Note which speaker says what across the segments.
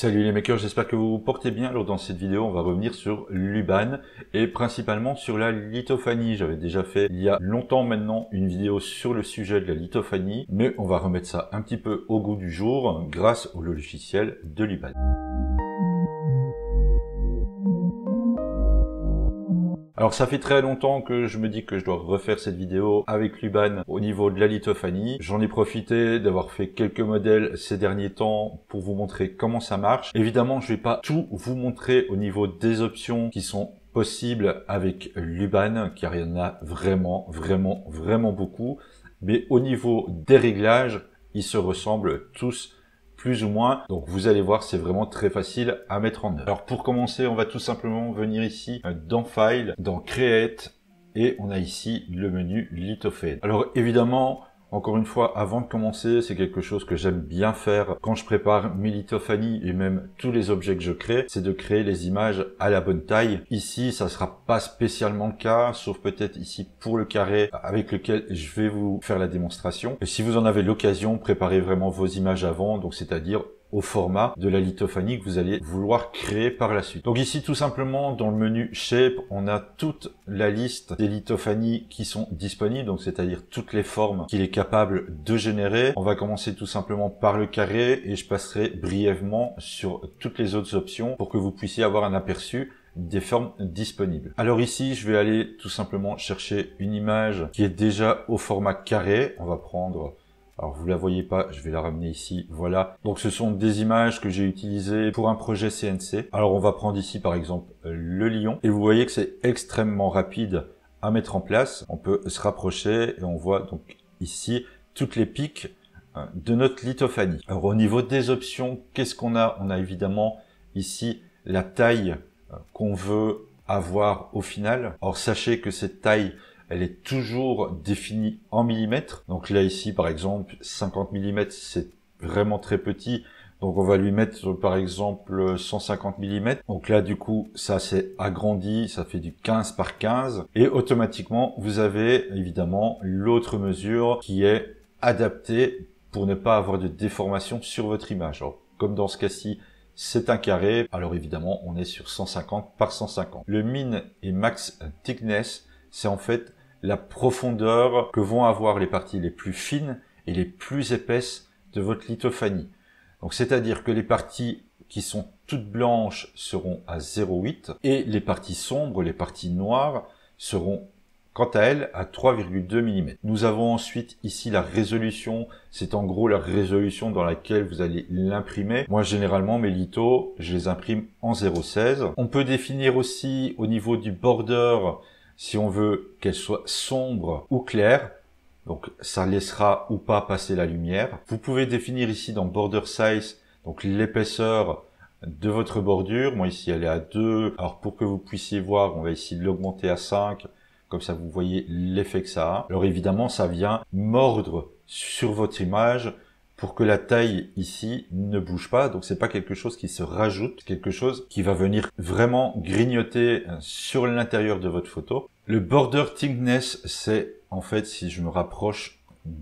Speaker 1: Salut les makers, j'espère que vous vous portez bien. Alors dans cette vidéo, on va revenir sur l'Uban et principalement sur la lithophanie. J'avais déjà fait il y a longtemps maintenant une vidéo sur le sujet de la lithophanie, mais on va remettre ça un petit peu au goût du jour grâce au logiciel de l'Uban. Alors ça fait très longtemps que je me dis que je dois refaire cette vidéo avec Luban au niveau de la lithophanie. J'en ai profité d'avoir fait quelques modèles ces derniers temps pour vous montrer comment ça marche. Évidemment, je vais pas tout vous montrer au niveau des options qui sont possibles avec Luban, car il y en a vraiment, vraiment, vraiment beaucoup. Mais au niveau des réglages, ils se ressemblent tous plus ou moins. Donc vous allez voir, c'est vraiment très facile à mettre en œuvre. Alors pour commencer, on va tout simplement venir ici euh, dans File, dans Create, et on a ici le menu lithophane Alors évidemment, encore une fois, avant de commencer, c'est quelque chose que j'aime bien faire quand je prépare mes et même tous les objets que je crée, c'est de créer les images à la bonne taille. Ici, ça sera pas spécialement le cas, sauf peut-être ici pour le carré avec lequel je vais vous faire la démonstration. Et si vous en avez l'occasion, préparez vraiment vos images avant, donc c'est-à-dire au format de la lithophanie que vous allez vouloir créer par la suite. Donc ici tout simplement dans le menu Shape on a toute la liste des lithophanies qui sont disponibles, donc c'est-à-dire toutes les formes qu'il est capable de générer. On va commencer tout simplement par le carré et je passerai brièvement sur toutes les autres options pour que vous puissiez avoir un aperçu des formes disponibles. Alors ici, je vais aller tout simplement chercher une image qui est déjà au format carré. On va prendre alors vous la voyez pas, je vais la ramener ici, voilà. Donc ce sont des images que j'ai utilisées pour un projet CNC. Alors on va prendre ici par exemple euh, le lion, et vous voyez que c'est extrêmement rapide à mettre en place. On peut se rapprocher et on voit donc ici toutes les piques hein, de notre lithophanie. Alors au niveau des options, qu'est-ce qu'on a On a évidemment ici la taille hein, qu'on veut avoir au final. Or sachez que cette taille elle est toujours définie en millimètres. Donc là ici par exemple 50 mm c'est vraiment très petit. Donc on va lui mettre par exemple 150 mm. Donc là du coup ça s'est agrandi, ça fait du 15 par 15. Et automatiquement vous avez évidemment l'autre mesure qui est adaptée pour ne pas avoir de déformation sur votre image. comme dans ce cas-ci c'est un carré, alors évidemment on est sur 150 par 150. Le min et max thickness c'est en fait la profondeur que vont avoir les parties les plus fines et les plus épaisses de votre lithophanie. Donc c'est-à-dire que les parties qui sont toutes blanches seront à 0,8 et les parties sombres, les parties noires seront quant à elles à 3,2 mm. Nous avons ensuite ici la résolution, c'est en gros la résolution dans laquelle vous allez l'imprimer. Moi généralement mes lithos, je les imprime en 0,16. On peut définir aussi au niveau du border si on veut qu'elle soit sombre ou claire, donc ça laissera ou pas passer la lumière. Vous pouvez définir ici dans border size, donc l'épaisseur de votre bordure. Moi ici elle est à 2. Alors pour que vous puissiez voir, on va ici l'augmenter à 5. Comme ça vous voyez l'effet que ça a. Alors évidemment ça vient mordre sur votre image pour que la taille ici ne bouge pas. Donc c'est pas quelque chose qui se rajoute, quelque chose qui va venir vraiment grignoter euh, sur l'intérieur de votre photo. Le border thickness, c'est en fait si je me rapproche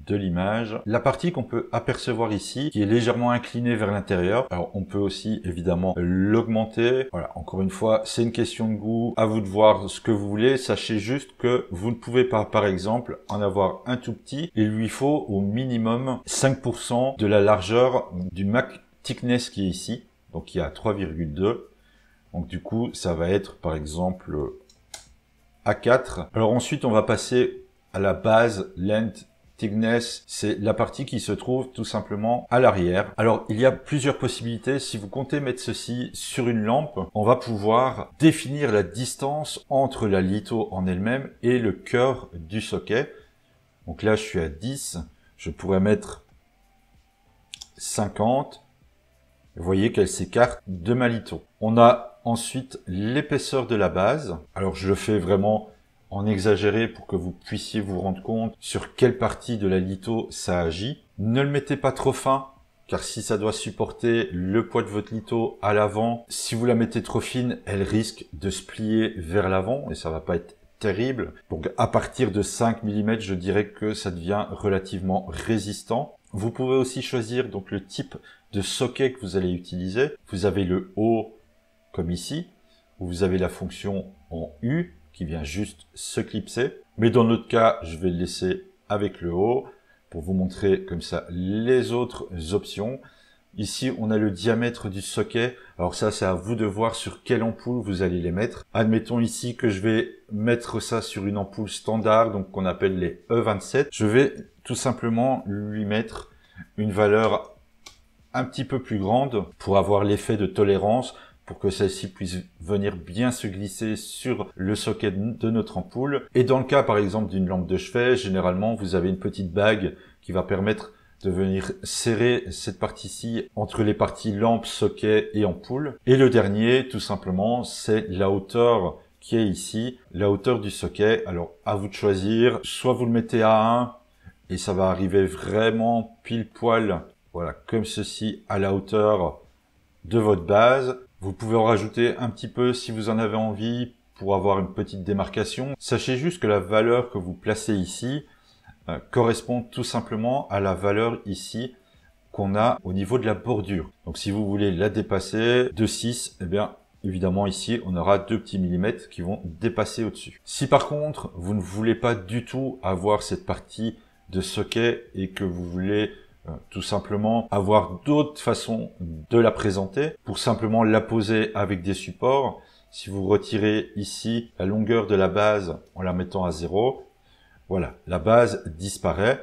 Speaker 1: de l'image. La partie qu'on peut apercevoir ici, qui est légèrement inclinée vers l'intérieur. Alors on peut aussi évidemment l'augmenter. Voilà, encore une fois, c'est une question de goût. À vous de voir ce que vous voulez. Sachez juste que vous ne pouvez pas, par exemple, en avoir un tout petit. Il lui faut au minimum 5% de la largeur du Mac thickness qui est ici. Donc il y a 3,2. Donc du coup, ça va être par exemple A4. Alors ensuite, on va passer à la base length Thickness, c'est la partie qui se trouve tout simplement à l'arrière. Alors, il y a plusieurs possibilités. Si vous comptez mettre ceci sur une lampe, on va pouvoir définir la distance entre la litho en elle-même et le cœur du socket. Donc là, je suis à 10. Je pourrais mettre 50. Vous voyez qu'elle s'écarte de ma litho. On a ensuite l'épaisseur de la base. Alors, je le fais vraiment en exagéré pour que vous puissiez vous rendre compte sur quelle partie de la lito ça agit. Ne le mettez pas trop fin, car si ça doit supporter le poids de votre lito à l'avant, si vous la mettez trop fine, elle risque de se plier vers l'avant et ça va pas être terrible. Donc à partir de 5 mm, je dirais que ça devient relativement résistant. Vous pouvez aussi choisir donc le type de socket que vous allez utiliser. Vous avez le haut comme ici, ou vous avez la fonction en U qui vient juste se clipser. Mais dans notre cas, je vais le laisser avec le haut pour vous montrer comme ça les autres options. Ici, on a le diamètre du socket. Alors ça, c'est à vous de voir sur quelle ampoule vous allez les mettre. Admettons ici que je vais mettre ça sur une ampoule standard, donc qu'on appelle les E27. Je vais tout simplement lui mettre une valeur un petit peu plus grande pour avoir l'effet de tolérance pour que celle-ci puisse venir bien se glisser sur le socket de notre ampoule. Et dans le cas par exemple d'une lampe de chevet, généralement vous avez une petite bague qui va permettre de venir serrer cette partie-ci entre les parties lampe, socket et ampoule. Et le dernier, tout simplement, c'est la hauteur qui est ici, la hauteur du socket. Alors à vous de choisir, soit vous le mettez à 1 et ça va arriver vraiment pile poil, voilà, comme ceci, à la hauteur de votre base, vous pouvez en rajouter un petit peu si vous en avez envie pour avoir une petite démarcation. Sachez juste que la valeur que vous placez ici euh, correspond tout simplement à la valeur ici qu'on a au niveau de la bordure. Donc si vous voulez la dépasser de 6, eh bien évidemment ici on aura deux petits millimètres qui vont dépasser au-dessus. Si par contre vous ne voulez pas du tout avoir cette partie de socket et que vous voulez euh, tout simplement avoir d'autres façons de la présenter pour simplement la poser avec des supports. Si vous retirez ici la longueur de la base en la mettant à zéro, voilà, la base disparaît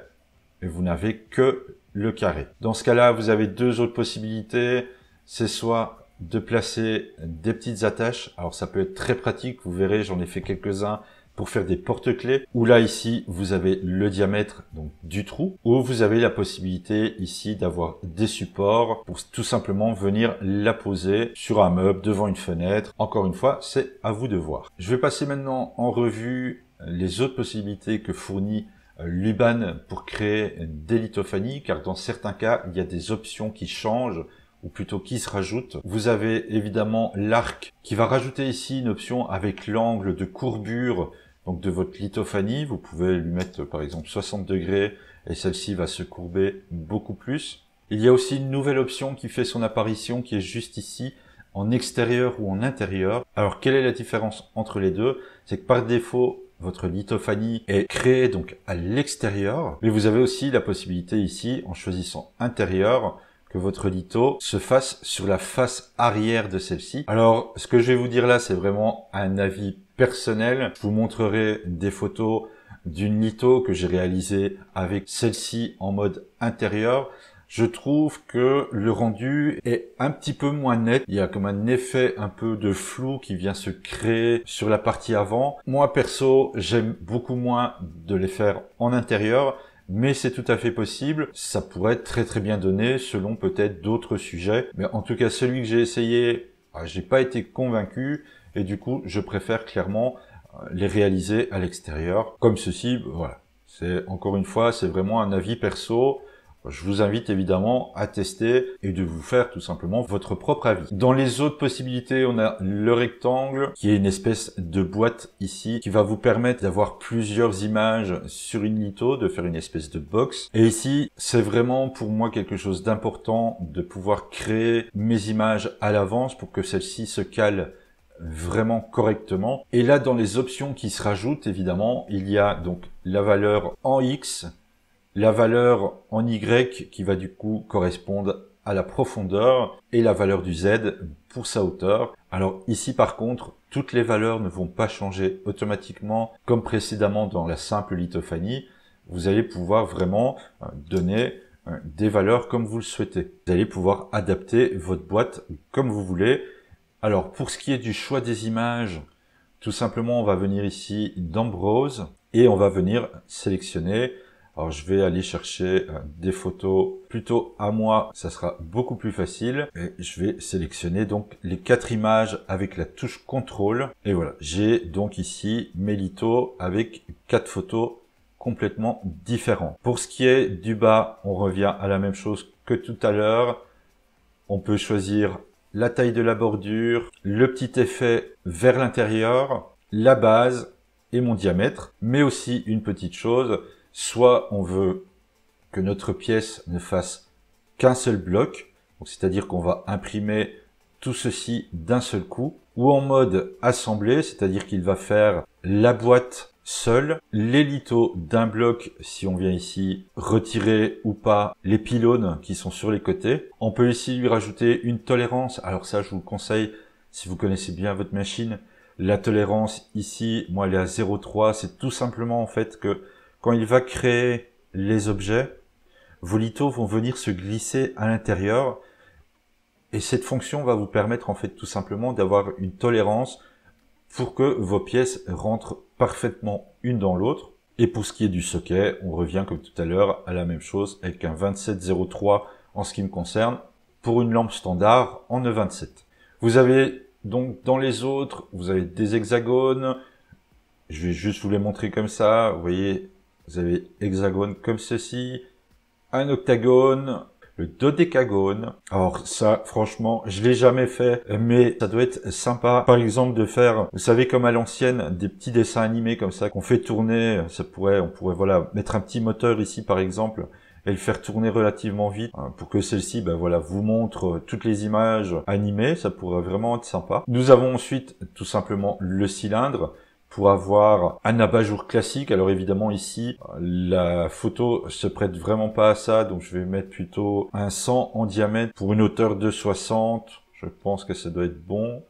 Speaker 1: et vous n'avez que le carré. Dans ce cas-là, vous avez deux autres possibilités. C'est soit de placer des petites attaches. Alors ça peut être très pratique, vous verrez, j'en ai fait quelques-uns pour faire des porte-clés où là ici vous avez le diamètre donc du trou ou vous avez la possibilité ici d'avoir des supports pour tout simplement venir la poser sur un meuble devant une fenêtre. Encore une fois, c'est à vous de voir. Je vais passer maintenant en revue les autres possibilités que fournit euh, Luban pour créer des lithophanies car dans certains cas, il y a des options qui changent ou plutôt qui se rajoute. Vous avez évidemment l'arc qui va rajouter ici une option avec l'angle de courbure donc de votre lithophanie. Vous pouvez lui mettre par exemple 60 degrés et celle-ci va se courber beaucoup plus. Il y a aussi une nouvelle option qui fait son apparition qui est juste ici en extérieur ou en intérieur. Alors quelle est la différence entre les deux C'est que par défaut votre lithophanie est créée donc à l'extérieur, mais vous avez aussi la possibilité ici en choisissant intérieur que votre Lito se fasse sur la face arrière de celle-ci. Alors, ce que je vais vous dire là, c'est vraiment un avis personnel. Je vous montrerai des photos d'une Lito que j'ai réalisée avec celle-ci en mode intérieur. Je trouve que le rendu est un petit peu moins net. Il y a comme un effet un peu de flou qui vient se créer sur la partie avant. Moi, perso, j'aime beaucoup moins de les faire en intérieur mais c'est tout à fait possible. Ça pourrait être très très bien donné selon peut-être d'autres sujets. Mais en tout cas, celui que j'ai essayé, ah, j'ai pas été convaincu et du coup, je préfère clairement euh, les réaliser à l'extérieur. Comme ceci, voilà. C'est encore une fois, c'est vraiment un avis perso. Je vous invite évidemment à tester et de vous faire tout simplement votre propre avis. Dans les autres possibilités, on a le rectangle qui est une espèce de boîte ici qui va vous permettre d'avoir plusieurs images sur une litho, de faire une espèce de box. Et ici, c'est vraiment pour moi quelque chose d'important de pouvoir créer mes images à l'avance pour que celles-ci se calent vraiment correctement. Et là, dans les options qui se rajoutent, évidemment, il y a donc la valeur en X la valeur en Y qui va du coup correspondre à la profondeur et la valeur du Z pour sa hauteur. Alors ici par contre, toutes les valeurs ne vont pas changer automatiquement comme précédemment dans la simple lithophanie. Vous allez pouvoir vraiment euh, donner euh, des valeurs comme vous le souhaitez. Vous allez pouvoir adapter votre boîte comme vous voulez. Alors pour ce qui est du choix des images, tout simplement on va venir ici d'Ambrose et on va venir sélectionner alors je vais aller chercher euh, des photos plutôt à moi, ça sera beaucoup plus facile. Et je vais sélectionner donc les quatre images avec la touche contrôle. Et voilà, j'ai donc ici mes lithos avec quatre photos complètement différentes. Pour ce qui est du bas, on revient à la même chose que tout à l'heure. On peut choisir la taille de la bordure, le petit effet vers l'intérieur, la base et mon diamètre. Mais aussi une petite chose, Soit on veut que notre pièce ne fasse qu'un seul bloc, c'est-à-dire qu'on va imprimer tout ceci d'un seul coup, ou en mode assemblé, c'est-à-dire qu'il va faire la boîte seule, les lithos d'un bloc si on vient ici retirer ou pas les pylônes qui sont sur les côtés. On peut ici lui rajouter une tolérance, alors ça je vous le conseille si vous connaissez bien votre machine, la tolérance ici, moi elle est à 0,3, c'est tout simplement en fait que quand il va créer les objets, vos lithos vont venir se glisser à l'intérieur et cette fonction va vous permettre en fait tout simplement d'avoir une tolérance pour que vos pièces rentrent parfaitement une dans l'autre. Et pour ce qui est du socket, on revient comme tout à l'heure à la même chose avec un 2703 en ce qui me concerne pour une lampe standard en E27. Vous avez donc dans les autres, vous avez des hexagones. Je vais juste vous les montrer comme ça. Vous voyez, vous avez hexagone comme ceci, un octagone, le dodécagone. Alors ça, franchement, je l'ai jamais fait, mais ça doit être sympa. Par exemple, de faire, vous savez, comme à l'ancienne, des petits dessins animés comme ça qu'on fait tourner. Ça pourrait, on pourrait, voilà, mettre un petit moteur ici, par exemple, et le faire tourner relativement vite hein, pour que celle-ci ben voilà vous montre euh, toutes les images animées ça pourrait vraiment être sympa nous avons ensuite tout simplement le cylindre pour avoir un abat-jour classique. Alors évidemment ici, la photo se prête vraiment pas à ça, donc je vais mettre plutôt un 100 en diamètre pour une hauteur de 60. Je pense que ça doit être bon.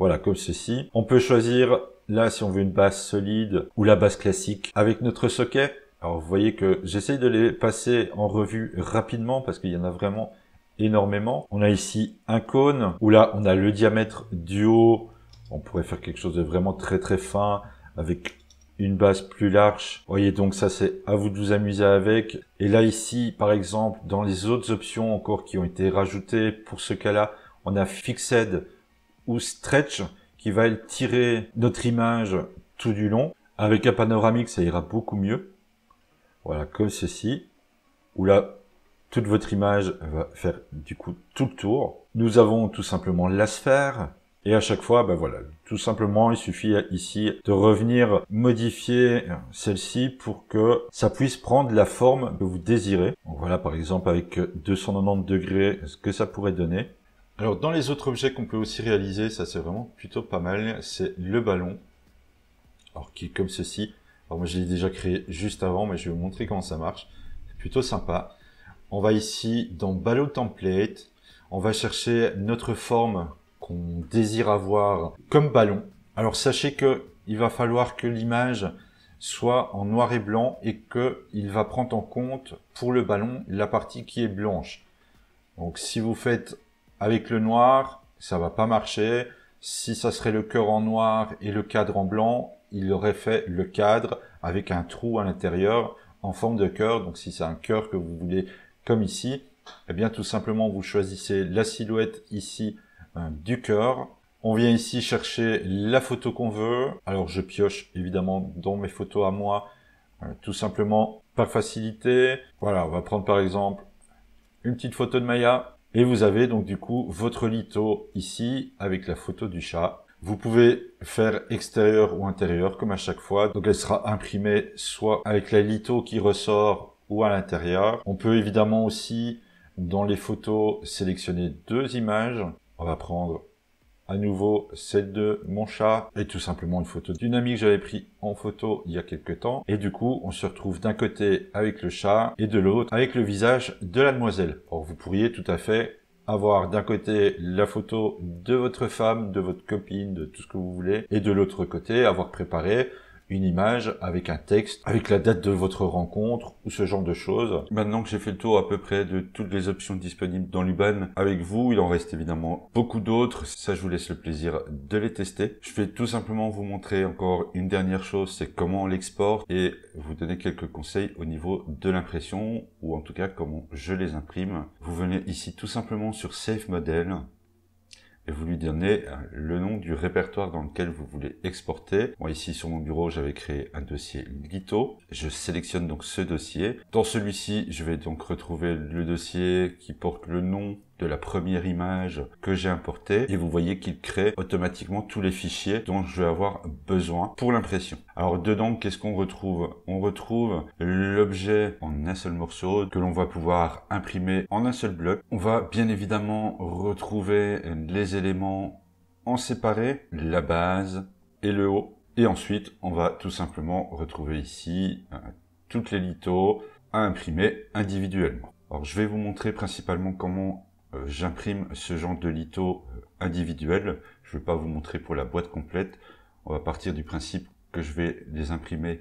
Speaker 1: Voilà, comme ceci. On peut choisir là si on veut une base solide ou la base classique avec notre socket. Alors vous voyez que j'essaye de les passer en revue rapidement parce qu'il y en a vraiment énormément. On a ici un cône où là on a le diamètre du haut on pourrait faire quelque chose de vraiment très très fin avec une base plus large. Voyez donc ça c'est à vous de vous amuser avec. Et là ici par exemple dans les autres options encore qui ont été rajoutées pour ce cas là on a fixed ou stretch qui va tirer notre image tout du long. Avec un panoramique ça ira beaucoup mieux. Voilà comme ceci. Où là toute votre image va faire du coup tout le tour. Nous avons tout simplement la sphère et à chaque fois, ben voilà, tout simplement, il suffit ici de revenir modifier celle-ci pour que ça puisse prendre la forme que vous désirez. voilà, par exemple, avec 290 degrés, ce que ça pourrait donner. Alors, dans les autres objets qu'on peut aussi réaliser, ça c'est vraiment plutôt pas mal, c'est le ballon. Alors, qui est comme ceci. Alors, moi, je l'ai déjà créé juste avant, mais je vais vous montrer comment ça marche. C'est plutôt sympa. On va ici dans Ballot Template. On va chercher notre forme désire avoir comme ballon. Alors sachez que il va falloir que l'image soit en noir et blanc et que il va prendre en compte pour le ballon la partie qui est blanche. Donc si vous faites avec le noir, ça va pas marcher. Si ça serait le cœur en noir et le cadre en blanc, il aurait fait le cadre avec un trou à l'intérieur en forme de cœur. Donc si c'est un cœur que vous voulez comme ici, eh bien tout simplement vous choisissez la silhouette ici Hein, du cœur. On vient ici chercher la photo qu'on veut. Alors je pioche évidemment dans mes photos à moi, euh, tout simplement par facilité. Voilà, on va prendre par exemple une petite photo de Maya. Et vous avez donc du coup votre litho ici avec la photo du chat. Vous pouvez faire extérieur ou intérieur comme à chaque fois. Donc elle sera imprimée soit avec la litho qui ressort ou à l'intérieur. On peut évidemment aussi dans les photos sélectionner deux images on va prendre à nouveau celle de mon chat et tout simplement une photo d'une amie que j'avais pris en photo il y a quelques temps. Et du coup, on se retrouve d'un côté avec le chat et de l'autre avec le visage de la demoiselle. Or, vous pourriez tout à fait avoir d'un côté la photo de votre femme, de votre copine, de tout ce que vous voulez, et de l'autre côté avoir préparé une image avec un texte, avec la date de votre rencontre ou ce genre de choses. Maintenant que j'ai fait le tour à peu près de toutes les options disponibles dans l'Uban avec vous, il en reste évidemment beaucoup d'autres. Ça, je vous laisse le plaisir de les tester. Je vais tout simplement vous montrer encore une dernière chose, c'est comment on l'exporte et vous donner quelques conseils au niveau de l'impression ou en tout cas comment je les imprime. Vous venez ici tout simplement sur Save Model et vous lui donnez euh, le nom du répertoire dans lequel vous voulez exporter. Moi ici sur mon bureau j'avais créé un dossier Lito. Je sélectionne donc ce dossier. Dans celui-ci je vais donc retrouver le dossier qui porte le nom de la première image que j'ai importée et vous voyez qu'il crée automatiquement tous les fichiers dont je vais avoir besoin pour l'impression. Alors dedans, qu'est-ce qu'on retrouve On retrouve l'objet en un seul morceau que l'on va pouvoir imprimer en un seul bloc. On va bien évidemment retrouver les éléments en séparé, la base et le haut. Et ensuite, on va tout simplement retrouver ici euh, toutes les lithos à imprimer individuellement. Alors, je vais vous montrer principalement comment euh, j'imprime ce genre de litho euh, individuel. Je ne vais pas vous montrer pour la boîte complète. On va partir du principe que je vais les imprimer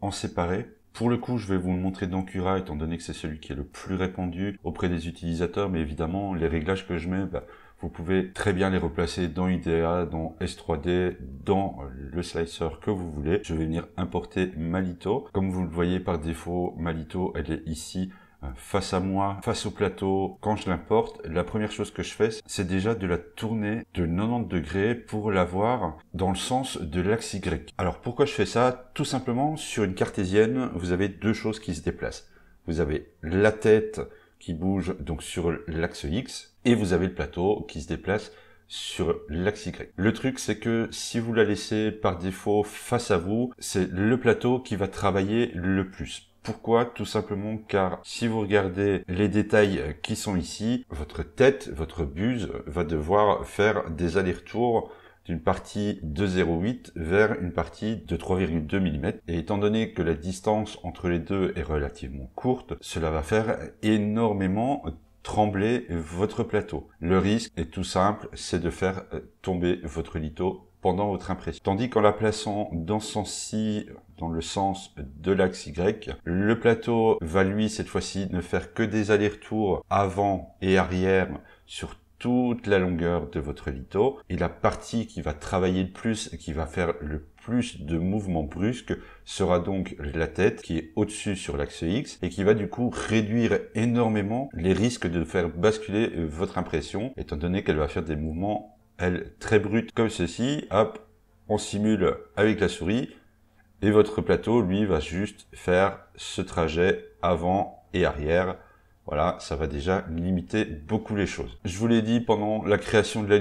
Speaker 1: en séparé. Pour le coup, je vais vous le montrer dans Cura, étant donné que c'est celui qui est le plus répandu auprès des utilisateurs, mais évidemment, les réglages que je mets, bah, vous pouvez très bien les replacer dans IDEA, dans S3D, dans le slicer que vous voulez. Je vais venir importer Malito. Comme vous le voyez par défaut, Malito, elle est ici euh, face à moi, face au plateau, quand je l'importe, la première chose que je fais, c'est déjà de la tourner de 90 degrés pour l'avoir dans le sens de l'axe Y. Alors pourquoi je fais ça Tout simplement, sur une cartésienne, vous avez deux choses qui se déplacent. Vous avez la tête qui bouge donc sur l'axe X et vous avez le plateau qui se déplace sur l'axe Y. Le truc, c'est que si vous la laissez par défaut face à vous, c'est le plateau qui va travailler le plus. Pourquoi Tout simplement car si vous regardez les détails qui sont ici, votre tête, votre buse va devoir faire des allers-retours d'une partie de 0,8 vers une partie de 3,2 mm. Et étant donné que la distance entre les deux est relativement courte, cela va faire énormément trembler votre plateau. Le risque est tout simple, c'est de faire euh, tomber votre litho pendant votre impression. Tandis qu'en la plaçant dans son si, dans le sens de l'axe Y, le plateau va lui cette fois-ci ne faire que des allers-retours avant et arrière sur toute la longueur de votre litho et la partie qui va travailler le plus et qui va faire le plus de mouvements brusques sera donc la tête qui est au-dessus sur l'axe X et qui va du coup réduire énormément les risques de faire basculer votre impression étant donné qu'elle va faire des mouvements elle très brute comme ceci, hop, on simule avec la souris, et votre plateau, lui, va juste faire ce trajet avant et arrière. Voilà, ça va déjà limiter beaucoup les choses. Je vous l'ai dit, pendant la création de la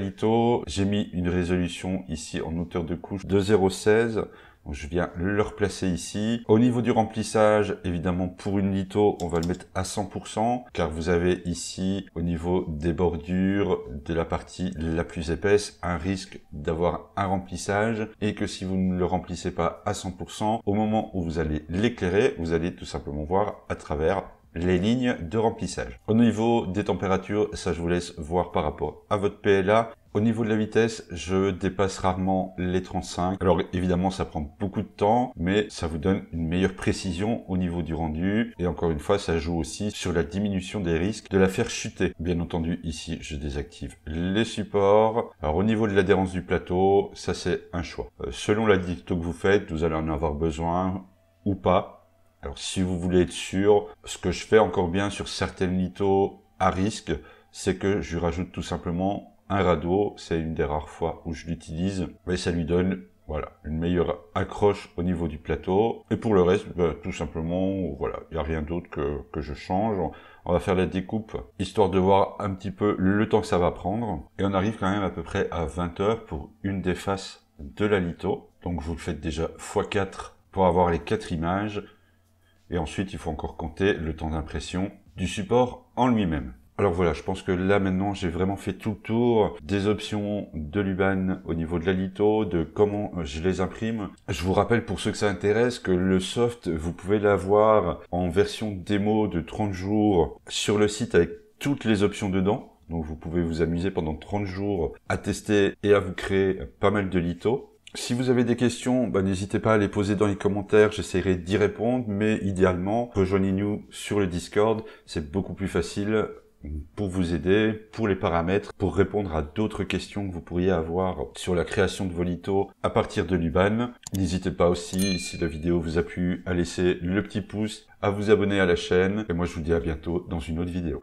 Speaker 1: j'ai mis une résolution ici en hauteur de couche de 0,16 je viens le replacer ici. Au niveau du remplissage, évidemment pour une Lito, on va le mettre à 100% car vous avez ici au niveau des bordures de la partie la plus épaisse un risque d'avoir un remplissage et que si vous ne le remplissez pas à 100%, au moment où vous allez l'éclairer, vous allez tout simplement voir à travers les lignes de remplissage. Au niveau des températures, ça je vous laisse voir par rapport à votre PLA. Au niveau de la vitesse, je dépasse rarement les 35. Alors évidemment, ça prend beaucoup de temps, mais ça vous donne une meilleure précision au niveau du rendu. Et encore une fois, ça joue aussi sur la diminution des risques de la faire chuter. Bien entendu, ici, je désactive les supports. Alors au niveau de l'adhérence du plateau, ça c'est un choix. Euh, selon la dicto que vous faites, vous allez en avoir besoin ou pas. Alors si vous voulez être sûr, ce que je fais encore bien sur certaines litos à risque, c'est que je rajoute tout simplement un radeau, c'est une des rares fois où je l'utilise, mais ça lui donne voilà, une meilleure accroche au niveau du plateau. Et pour le reste, bah, tout simplement, voilà, il n'y a rien d'autre que, que je change. On va faire la découpe, histoire de voir un petit peu le temps que ça va prendre. Et on arrive quand même à peu près à 20 heures pour une des faces de la litho. Donc vous le faites déjà x4 pour avoir les quatre images. Et ensuite, il faut encore compter le temps d'impression du support en lui-même. Alors voilà, je pense que là maintenant j'ai vraiment fait tout le tour des options de l'Uban au niveau de la Lito, de comment euh, je les imprime. Je vous rappelle pour ceux que ça intéresse que le soft, vous pouvez l'avoir en version démo de 30 jours sur le site avec toutes les options dedans. Donc vous pouvez vous amuser pendant 30 jours à tester et à vous créer pas mal de Lito. Si vous avez des questions, bah, n'hésitez pas à les poser dans les commentaires, j'essaierai d'y répondre, mais idéalement, rejoignez-nous sur le Discord, c'est beaucoup plus facile pour vous aider, pour les paramètres, pour répondre à d'autres questions que vous pourriez avoir sur la création de Volito à partir de l'UBAN. N'hésitez pas aussi, si la vidéo vous a plu, à laisser le petit pouce, à vous abonner à la chaîne. Et moi, je vous dis à bientôt dans une autre vidéo.